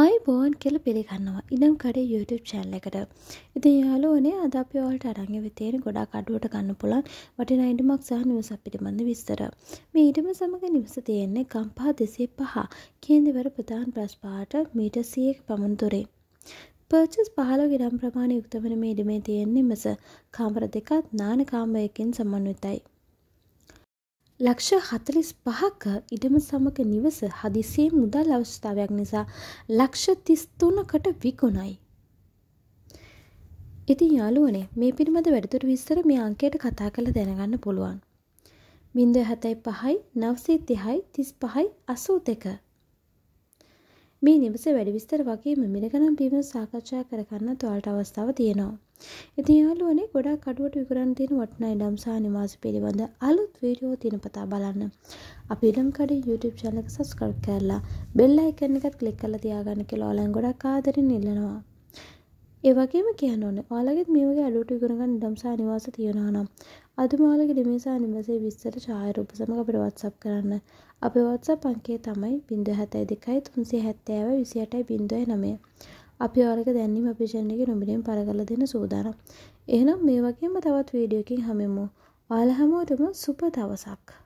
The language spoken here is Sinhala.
අයිබෝන් කෙල පිළිගන්නවා ඉනම් කඩේ YouTube චැල්ල එකට ඉති යාලෝනේ අද අපි ඔල්ට අරංග විතේන ගොඩා කඩුවට ගන්න පුළන් වටින අයිඩමක් සහ නිවස පිටිබඳ විස්තර මේ ඉටම සමඟ නිවස තියෙන්නේ කම්පා දෙසේ පහ කේන්දිවර ප්‍රධාන ප්‍රස්පාට මීට සියෙක් පමන්තුරේ පර්චස් පහල ගිරම් ප්‍රමාණ යුක්තවන මේ ඉඩමේ තියෙන්නේ මස කාමර දෙකත් නානකාම්බයකින් සමන්විතයි ලක්ෂ හතලිස් පහක ඉඩම සමග නිවස හදිසේ මුදල් අවශ්‍යතාවයක් නිසා ලක්ෂ තිස්තුනකට විකුණයි. ඉතින් යාලුවනේ මේ පිළිබඳ වැඩතුර විස්තර මේ අංකයට කතා කළ දැනගන්න පුළුවන්. බින්ද හැතැයි පහයි නවසේ තිහයි තිස් පහයි අසූ දෙක. මේ නිවස වැඩි විස්තර වගේම මිලගනම් බීම සාකච්ඡා කරගන්න තුවාලට අවස්ථාව තියෙනවා. ඉතින් යාළුවනේ ගොඩාක් අඩුවට විකුණන්න තියෙන වටිනා ඉඩම් සහ නිවාස පිළිබඳ අලුත් වීඩියෝ තියෙන පතා බලන්න. අපි ඉඩම් කඩේ YouTube channel එක subscribe කරලා bell icon එකත් click කරලා තියාගන්න කියලා ඔයලෙන් ගොඩක් ආදරෙන් ඉල්ලනවා. ඒවගේම කියනන ඔයාලගෙත් මේවගේ අලුට ඉගරගන්න දම්සා නිවාස තියෙනනම් අදමාලගේ ඩිමිසා නිවසේ විස්තර ඡායරූප සමඟ අපට වත්සප් කරන්න අප වත්සප් අංකේ තමයි බිඳ හැතයි දෙකයි තුන්සේ හැත්තෑව විසියටයි බිඳුවයි නමේ අපි ඔයාලක දැන්නීම අපිෂණයගේ නොමිනිම් පරගල දෙන සූදානම් එහෙනම් මේ වගේම තවත් වීඩියෝකින් හමෙමු ඔයාල හැමෝටම සුප දවසක්